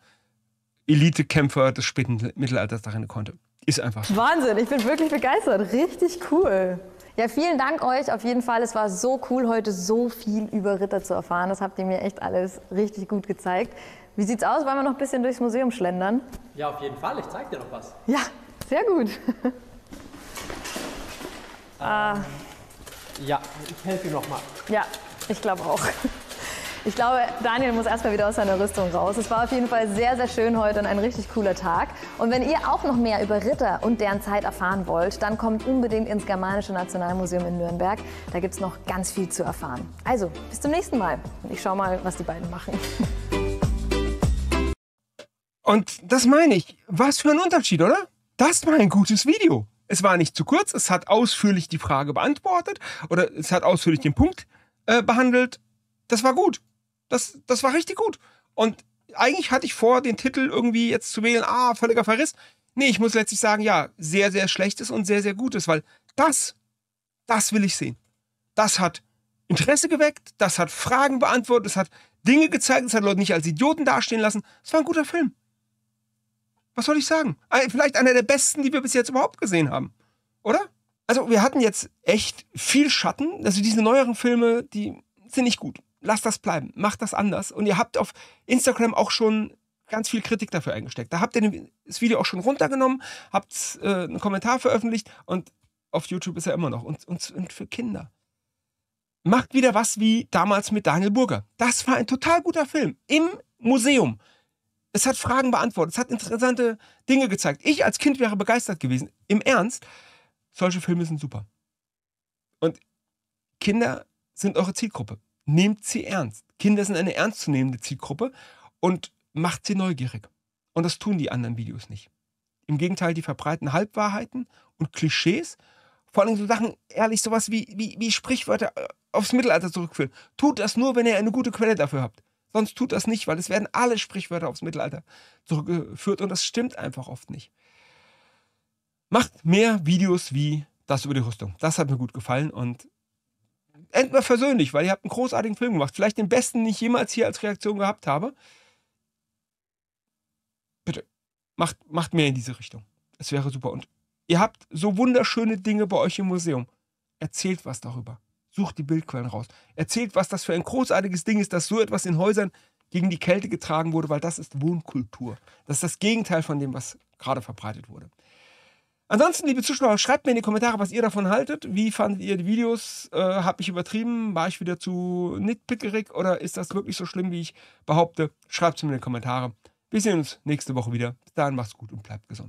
Elitekämpfer des späten Mittelalters darin konnte. Ist einfach. Wahnsinn, ich bin wirklich begeistert. Richtig cool. Ja, vielen Dank euch auf jeden Fall. Es war so cool, heute so viel über Ritter zu erfahren. Das habt ihr mir echt alles richtig gut gezeigt. Wie sieht's aus? Wollen wir noch ein bisschen durchs Museum schlendern? Ja, auf jeden Fall. Ich zeig dir noch was. Ja, sehr gut. ah. ja, ich helfe dir nochmal. Ja, ich glaube auch. Ich glaube, Daniel muss erstmal wieder aus seiner Rüstung raus. Es war auf jeden Fall sehr, sehr schön heute und ein richtig cooler Tag. Und wenn ihr auch noch mehr über Ritter und deren Zeit erfahren wollt, dann kommt unbedingt ins Germanische Nationalmuseum in Nürnberg. Da gibt es noch ganz viel zu erfahren. Also, bis zum nächsten Mal. Ich schau mal, was die beiden machen. Und das meine ich. Was für ein Unterschied, oder? Das war ein gutes Video. Es war nicht zu kurz, es hat ausführlich die Frage beantwortet oder es hat ausführlich den Punkt äh, behandelt. Das war gut. Das, das war richtig gut. Und eigentlich hatte ich vor, den Titel irgendwie jetzt zu wählen, ah, völliger Verriss. Nee, ich muss letztlich sagen, ja, sehr, sehr schlechtes und sehr, sehr gutes, weil das, das will ich sehen. Das hat Interesse geweckt, das hat Fragen beantwortet, das hat Dinge gezeigt, das hat Leute nicht als Idioten dastehen lassen. Es war ein guter Film. Was soll ich sagen? Vielleicht einer der besten, die wir bis jetzt überhaupt gesehen haben. Oder? Also, wir hatten jetzt echt viel Schatten. Also, diese neueren Filme, die sind nicht gut lasst das bleiben, macht das anders. Und ihr habt auf Instagram auch schon ganz viel Kritik dafür eingesteckt. Da habt ihr das Video auch schon runtergenommen, habt äh, einen Kommentar veröffentlicht und auf YouTube ist er immer noch. Und, und, und für Kinder. Macht wieder was wie damals mit Daniel Burger. Das war ein total guter Film. Im Museum. Es hat Fragen beantwortet, es hat interessante Dinge gezeigt. Ich als Kind wäre begeistert gewesen. Im Ernst, solche Filme sind super. Und Kinder sind eure Zielgruppe nehmt sie ernst. Kinder sind eine ernstzunehmende Zielgruppe und macht sie neugierig. Und das tun die anderen Videos nicht. Im Gegenteil, die verbreiten Halbwahrheiten und Klischees. Vor allem so Sachen, ehrlich, sowas wie, wie, wie Sprichwörter äh, aufs Mittelalter zurückführen. Tut das nur, wenn ihr eine gute Quelle dafür habt. Sonst tut das nicht, weil es werden alle Sprichwörter aufs Mittelalter zurückgeführt und das stimmt einfach oft nicht. Macht mehr Videos wie das über die Rüstung. Das hat mir gut gefallen und endmal versöhnlich, weil ihr habt einen großartigen Film gemacht. Vielleicht den besten, den ich jemals hier als Reaktion gehabt habe. Bitte, macht, macht mehr in diese Richtung. Es wäre super. Und ihr habt so wunderschöne Dinge bei euch im Museum. Erzählt was darüber. Sucht die Bildquellen raus. Erzählt, was das für ein großartiges Ding ist, dass so etwas in Häusern gegen die Kälte getragen wurde, weil das ist Wohnkultur. Das ist das Gegenteil von dem, was gerade verbreitet wurde. Ansonsten, liebe Zuschauer, schreibt mir in die Kommentare, was ihr davon haltet. Wie fandet ihr die Videos? Äh, Habe ich übertrieben? War ich wieder zu nitpickerig? Oder ist das wirklich so schlimm, wie ich behaupte? Schreibt es mir in die Kommentare. Wir sehen uns nächste Woche wieder. Bis dahin, macht's gut und bleibt gesund.